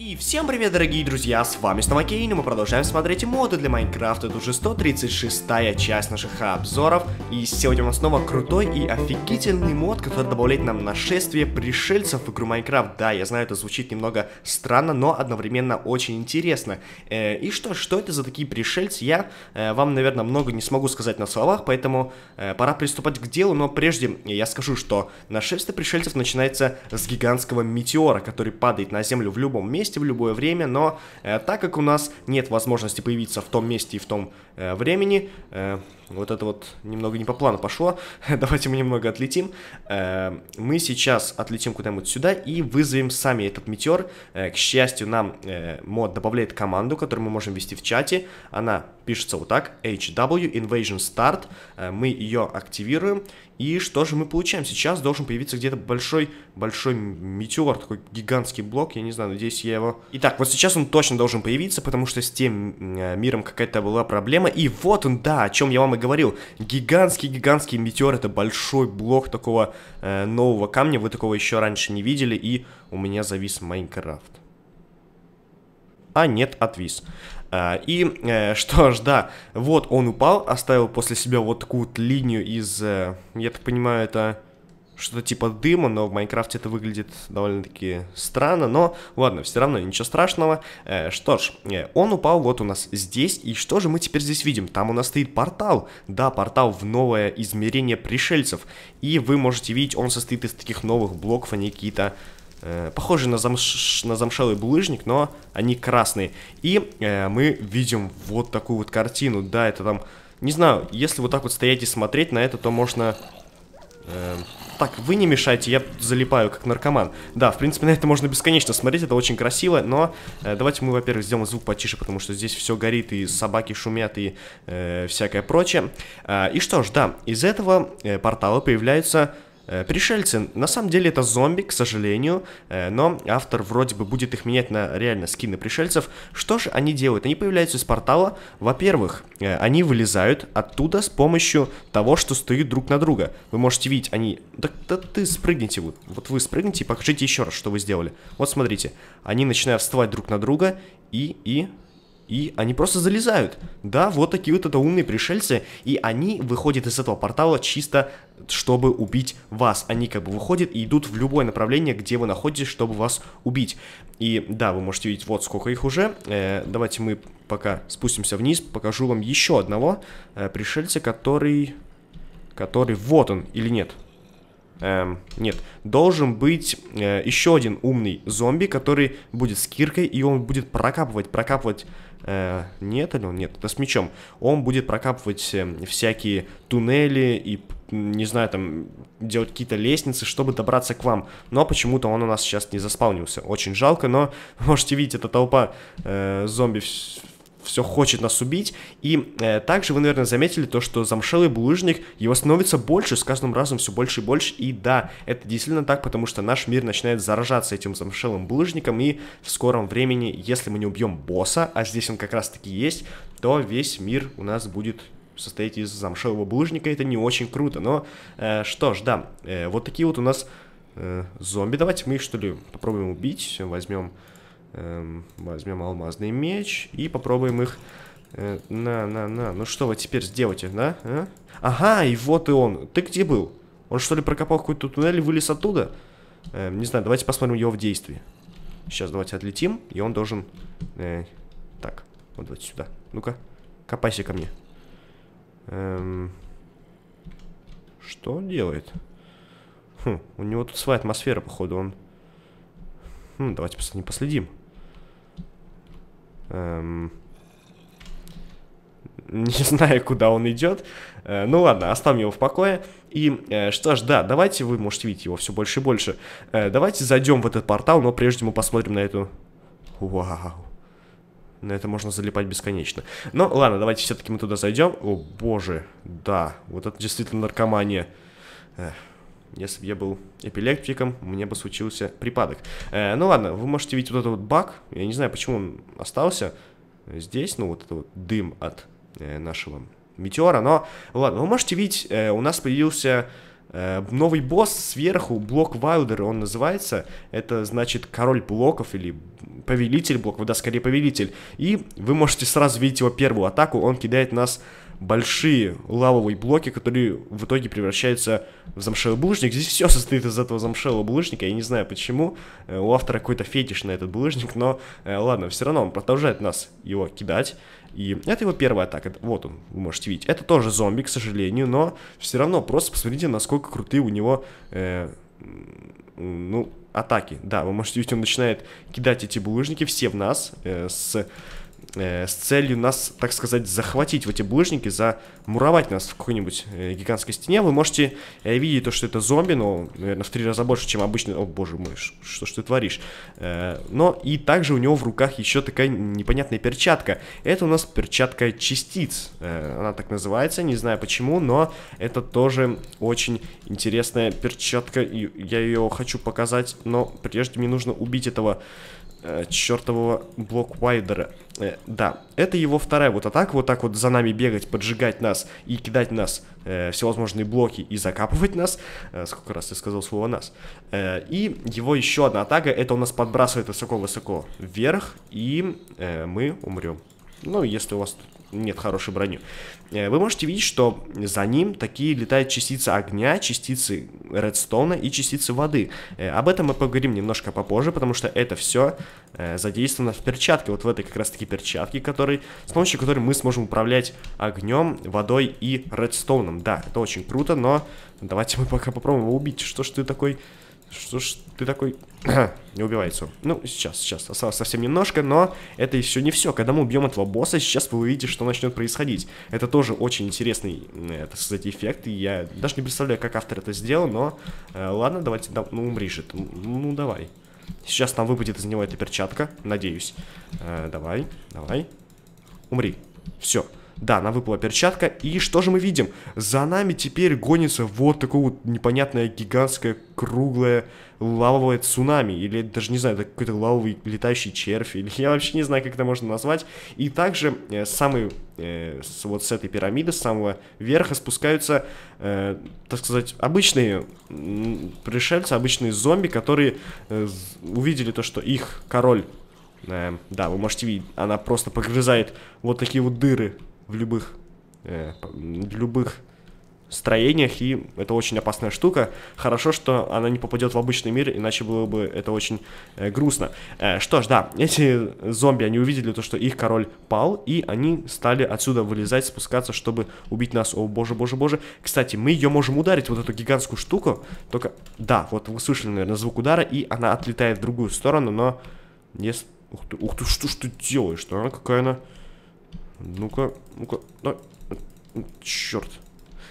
И всем привет, дорогие друзья, с вами снова и мы продолжаем смотреть моды для Майнкрафта, это уже 136-я часть наших обзоров, и сегодня у нас снова крутой и офигительный мод, который добавляет нам нашествие пришельцев в игру Майнкрафт, да, я знаю, это звучит немного странно, но одновременно очень интересно. Э, и что, что это за такие пришельцы, я э, вам, наверное, много не смогу сказать на словах, поэтому э, пора приступать к делу, но прежде я скажу, что нашествие пришельцев начинается с гигантского метеора, который падает на землю в любом месте, месте в любое время, но э, так как у нас нет возможности появиться в том месте и в том э, времени, э, вот это вот немного не по плану пошло. Давайте мы немного отлетим. Э, мы сейчас отлетим куда-нибудь сюда и вызовем сами этот метеор. Э, к счастью, нам э, мод добавляет команду, которую мы можем ввести в чате. Она пишется вот так. HW Invasion Start. Мы ее активируем. И что же мы получаем? Сейчас должен появиться где-то большой, большой метеор, такой гигантский блок, я не знаю, надеюсь, я его... Итак, вот сейчас он точно должен появиться, потому что с тем миром какая-то была проблема. И вот он, да, о чем я вам и говорил, гигантский-гигантский метеор, это большой блок такого э, нового камня, вы такого еще раньше не видели, и у меня завис Майнкрафт. А нет, отвис. А, и э, что ж, да, вот он упал, оставил после себя вот такую вот линию из, э, я так понимаю, это что-то типа дыма, но в Майнкрафте это выглядит довольно-таки странно, но ладно, все равно ничего страшного. Э, что ж, э, он упал вот у нас здесь, и что же мы теперь здесь видим? Там у нас стоит портал, да, портал в новое измерение пришельцев, и вы можете видеть, он состоит из таких новых блоков, они какие-то э, похожи на, замш... на замшелый булыжник, но они красные. И э, мы видим вот такую вот картину, да, это там... Не знаю, если вот так вот стоять и смотреть на это, то можно Эм, так, вы не мешайте, я залипаю как наркоман. Да, в принципе, на это можно бесконечно смотреть, это очень красиво, но э, давайте мы, во-первых, сделаем звук потише, потому что здесь все горит, и собаки шумят, и э, всякое прочее. Э, и что ж, да, из этого э, портала появляются Э, пришельцы, на самом деле это зомби, к сожалению, э, но автор вроде бы будет их менять на реально скины пришельцев. Что же они делают? Они появляются из портала, во-первых, э, они вылезают оттуда с помощью того, что стоят друг на друга. Вы можете видеть, они... Да, да ты спрыгните вот, вот вы спрыгните и покажите еще раз, что вы сделали. Вот смотрите, они начинают вставать друг на друга и... и и они просто залезают. Да, вот такие вот это умные пришельцы. И они выходят из этого портала чисто, чтобы убить вас. Они как бы выходят и идут в любое направление, где вы находитесь, чтобы вас убить. И да, вы можете видеть, вот сколько их уже. Э, давайте мы пока спустимся вниз. Покажу вам еще одного э, пришельца, который... Который... Вот он или нет? Эм, нет, должен быть э, еще один умный зомби, который будет с киркой, и он будет прокапывать, прокапывать Э, нет, или он нет, это с мечом. он будет прокапывать э, всякие туннели и, не знаю, там, делать какие-то лестницы, чтобы добраться к вам. Но почему-то он у нас сейчас не заспаунился. Очень жалко, но можете видеть, эта толпа э, зомби все хочет нас убить. И э, также вы, наверное, заметили то, что замшелый булыжник, его становится больше, с каждым разом все больше и больше. И да, это действительно так, потому что наш мир начинает заражаться этим замшелым булыжником, и в скором времени, если мы не убьем босса, а здесь он как раз таки есть, то весь мир у нас будет состоять из замшелого булыжника, это не очень круто, но э, что ж, да, э, вот такие вот у нас э, зомби, давайте мы их что ли попробуем убить, возьмем Эм, возьмем алмазный меч и попробуем их... Э, на, на, на. Ну что вы теперь сделаете, да? А? Ага, и вот и он. Ты где был? Он что ли прокопал какой-то туннель и вылез оттуда? Э, не знаю, давайте посмотрим его в действии. Сейчас давайте отлетим, и он должен... Э, так, вот давайте сюда. Ну-ка, копайся ко мне. Эм, что он делает? Хм, у него тут своя атмосфера, походу, он... Хм, давайте последим. Эм... Не знаю, куда он идет. Э, ну ладно, оставим его в покое. И э, что ж, да, давайте, вы можете видеть его все больше и больше. Э, давайте зайдем в этот портал, но прежде мы посмотрим на эту... Вау. На это можно залипать бесконечно. Но ну ладно, давайте все-таки мы туда зайдем. О, боже, да, вот это действительно наркомания. Эх. Если бы я был эпилептиком, мне бы случился припадок. Э, ну ладно, вы можете видеть вот этот вот баг. Я не знаю, почему он остался здесь. Ну вот этот вот дым от э, нашего метеора. Но ладно, вы можете видеть, э, у нас появился э, новый босс сверху. Блок Вайлдер он называется. Это значит король блоков или повелитель блоков. Да, скорее повелитель. И вы можете сразу видеть его первую атаку. Он кидает нас большие лавовые блоки, которые в итоге превращаются в замшелый булыжник. Здесь все состоит из этого замшелого булыжника, я не знаю почему. Э, у автора какой-то фетиш на этот булыжник, но э, ладно, все равно он продолжает нас его кидать. И это его первая атака. Вот он, вы можете видеть. Это тоже зомби, к сожалению, но все равно просто посмотрите, насколько крутые у него... Э, ну, атаки. Да, вы можете видеть, он начинает кидать эти булыжники все в нас э, с Э, с целью нас, так сказать, захватить в эти булыжники, замуровать нас в какой-нибудь э, гигантской стене. Вы можете э, видеть то, что это зомби, но, наверное, в три раза больше, чем обычно. О, боже мой, что ж ты творишь? Э, но и также у него в руках еще такая непонятная перчатка. Это у нас перчатка частиц. она так называется, не знаю почему, но это тоже очень интересная перчатка. я ее хочу показать, но прежде мне нужно убить этого э, чертового блок Э, да, это его вторая вот атака, вот так вот за нами бегать, поджигать нас и кидать нас э, всевозможные блоки и закапывать нас. Э, сколько раз я сказал слово «нас». Э, и его еще одна атака, это у нас подбрасывает высоко-высоко вверх, и э, мы умрем. Ну, если у вас нет хорошей брони, э, вы можете видеть, что за ним такие летают частицы огня, частицы редстона и частицы воды. Э, об этом мы поговорим немножко попозже, потому что это все э, задействовано в перчатке, вот в этой как раз таки перчатке, который, с помощью которой мы сможем управлять огнем, водой и редстоуном. Да, это очень круто, но давайте мы пока попробуем его убить. Что ж ты такой что ж ты такой... не убивается. Ну, сейчас, сейчас. Осталось совсем немножко, но это еще не все. Когда мы убьем этого босса, сейчас вы увидите, что начнет происходить. Это тоже очень интересный, это, кстати, эффект. И я даже не представляю, как автор это сделал, но... Э, ладно, давайте... Да, ну, умри же Ну, давай. Сейчас там выпадет из него эта перчатка, надеюсь. Э, давай, давай. Умри. Все. Да, она выпала перчатка. И что же мы видим? За нами теперь гонится вот такое вот непонятное гигантское круглое лавовое цунами. Или даже не знаю, это какой-то лавовый летающий червь. Или я вообще не знаю, как это можно назвать. И также э, самый, э, с, вот с этой пирамиды, с самого верха спускаются, э, так сказать, обычные пришельцы, обычные зомби, которые э, увидели то, что их король э, да, вы можете видеть, она просто погрызает вот такие вот дыры в любых, э, в любых строениях, и это очень опасная штука. Хорошо, что она не попадет в обычный мир, иначе было бы это очень э, грустно. Э, что ж, да, эти зомби, они увидели то, что их король пал, и они стали отсюда вылезать, спускаться, чтобы убить нас. О, боже, боже, боже. Кстати, мы ее можем ударить, вот эту гигантскую штуку, только... Да, вот вы слышали, наверное, звук удара, и она отлетает в другую сторону, но... Yes. Ух ты, ух ты, что ж ты делаешь-то, а? Какая она... Ну-ка, ну-ка. Черт.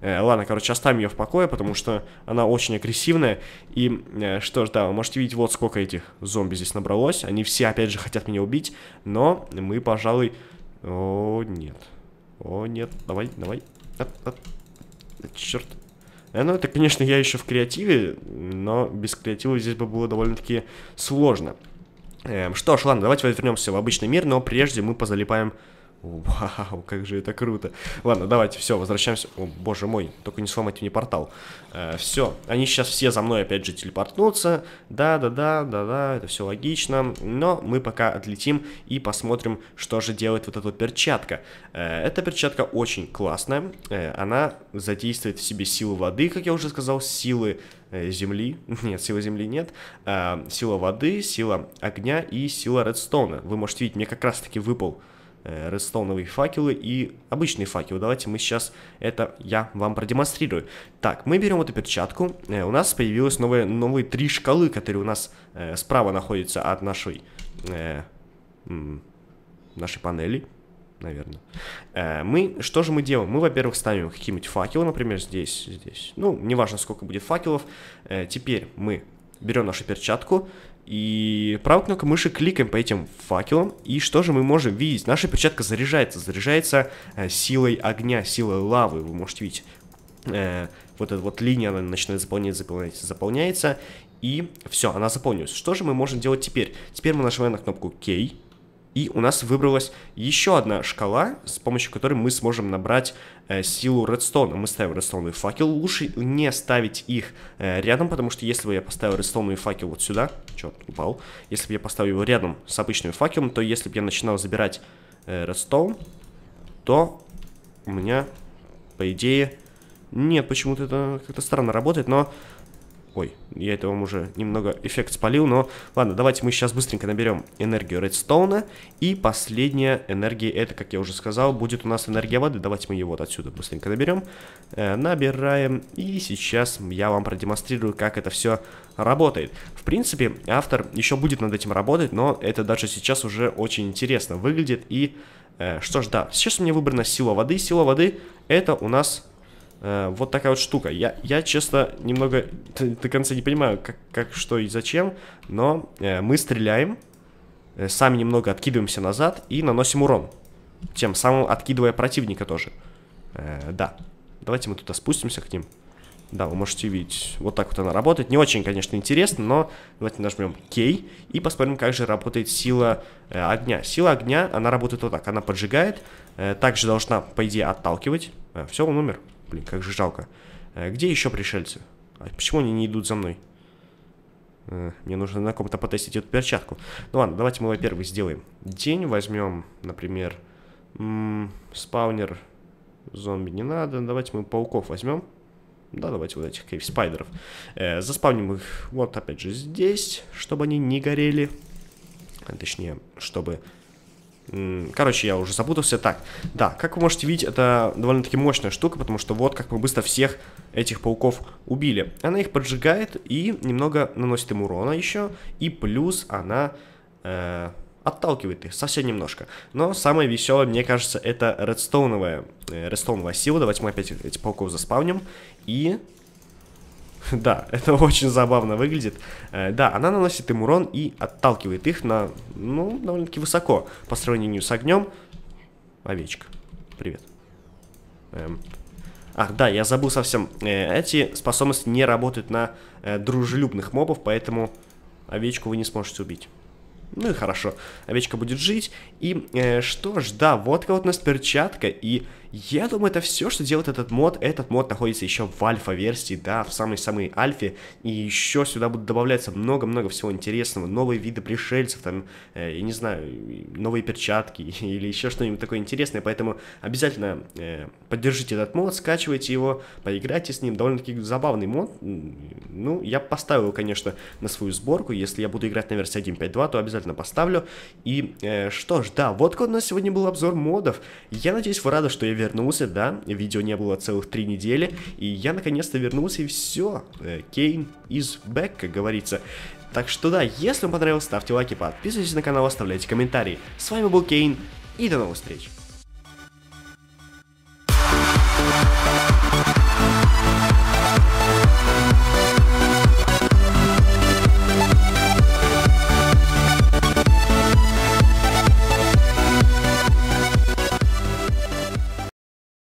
Э, ладно, короче, оставим ее в покое, потому что она очень агрессивная. И э, что ж, да, вы можете видеть, вот сколько этих зомби здесь набралось. Они все, опять же, хотят меня убить, но мы, пожалуй... О, нет. О, нет. Давай, давай. А, а. Черт. Э, ну, это, конечно, я еще в креативе, но без креатива здесь бы было довольно-таки сложно. Эм, что ж, ладно, давайте вернемся в обычный мир, но прежде мы позалипаем Вау, как же это круто. Ладно, давайте, все, возвращаемся. О, боже мой, только не сломайте мне портал. Э, все, они сейчас все за мной опять же телепортнутся. Да, да, да, да, да, это все логично. Но мы пока отлетим и посмотрим, что же делает вот эта перчатка. Э, эта перчатка очень классная. Э, она задействует в себе силы воды, как я уже сказал, силы э, земли, нет, силы земли нет, э, сила воды, сила огня и сила редстоуна. Вы можете видеть, мне как раз таки выпал Э, редстоуновые факелы и обычные факелы. Давайте мы сейчас это я вам продемонстрирую. Так, мы берем эту перчатку. Э, у нас появилось новые, новые три шкалы, которые у нас э, справа находятся от нашей, нашей панели наверное. Мы, что же мы делаем? Мы, во-первых, ставим какие-нибудь факелы, например, здесь, здесь. Ну, неважно, сколько будет факелов. Теперь мы берем нашу перчатку и правой кнопкой мыши кликаем по этим факелам. И что же мы можем видеть? Наша перчатка заряжается. Заряжается э, силой огня, силой лавы. Вы можете видеть. Э, вот эта вот линия, она начинает заполнять, заполняется заполняется. И все, она заполнилась. Что же мы можем делать теперь? Теперь мы нажимаем на кнопку K. И у нас выбралась еще одна шкала, с помощью которой мы сможем набрать э, силу редстона Мы ставим редстоуновый факел. Лучше не ставить их э, рядом, потому что если бы я поставил редстоуновый факел вот сюда, черт, упал. Если бы я поставил его рядом с обычным факелом, то если бы я начинал забирать э, редстоун, то у меня, по идее... Нет, почему-то это как-то странно работает, но Ой, я это вам уже немного эффект спалил, но ладно, давайте мы сейчас быстренько наберем энергию редстоуна. И последняя энергия, это, как я уже сказал, будет у нас энергия воды. Давайте мы его вот отсюда быстренько наберем. Э, набираем. И сейчас я вам продемонстрирую, как это все работает. В принципе, автор еще будет над этим работать, но это даже сейчас уже очень интересно выглядит. И э, что ж, да, сейчас у меня выбрана сила воды. Сила воды это у нас Э, вот такая вот штука. Я, я честно, немного до конца не понимаю, как, как что и зачем, но э, мы стреляем, э, сами немного откидываемся назад и наносим урон. Тем самым откидывая противника тоже. Э, да. Давайте мы туда спустимся к ним. Да, вы можете видеть, вот так вот она работает. Не очень, конечно, интересно, но давайте нажмем Кей и посмотрим, как же работает сила э, огня. Сила огня, она работает вот так, она поджигает, э, также должна, по идее, отталкивать. Э, все, он умер. Блин, как же жалко. Э, где еще пришельцы? А почему они не идут за мной? Э, мне нужно на ком-то потестить эту перчатку. Ну ладно, давайте мы, во-первых, сделаем день. Возьмем, например, м-м, спаунер зомби не надо. Давайте мы пауков возьмем. Да, давайте вот этих кейв-спайдеров. Э, заспавним их вот опять же здесь, чтобы они не горели. А, точнее, чтобы Короче, я уже запутался. Так, да, как вы можете видеть, это довольно-таки мощная штука, потому что вот как мы быстро всех этих пауков убили. Она их поджигает и немного наносит им урона еще, и плюс она э, отталкивает их совсем немножко. Но самое веселое, мне кажется, это редстоуновая, э, редстоуновая сила. Давайте мы опять этих пауков заспавним и Да, это очень забавно выглядит. Э, да, она наносит им урон и отталкивает их на, ну, довольно-таки высоко по сравнению с огнем. Овечка, привет. Эм. Ах, да, я забыл совсем. Э, эти способности не работают на э, дружелюбных мобов, поэтому овечку вы не сможете убить. Ну и хорошо, овечка будет жить. И э, что ж, да, вот колотность перчатка, и я думаю, это все, что делает этот мод. Этот мод находится еще в альфа-версии, да, в самой-самой альфе. И еще сюда будут добавляться много-много всего интересного. Новые виды пришельцев, там, э, я не знаю, новые перчатки или еще что-нибудь такое интересное. Поэтому обязательно э, поддержите этот мод, скачивайте его, поиграйте с ним. Довольно-таки забавный мод. Ну, я поставил его, конечно, на свою сборку. Если я буду играть на версии 1.5.2, то обязательно поставлю. И э, что ж, да, вот как у нас сегодня был обзор модов. Я надеюсь, вы рады, что я вернулся, да, видео не было целых три недели, и я наконец-то вернулся, и все, э, Кейн is back, как говорится. Так что да, если вам понравилось, ставьте лайки, подписывайтесь на канал, оставляйте комментарии. С вами был Кейн, и до новых встреч!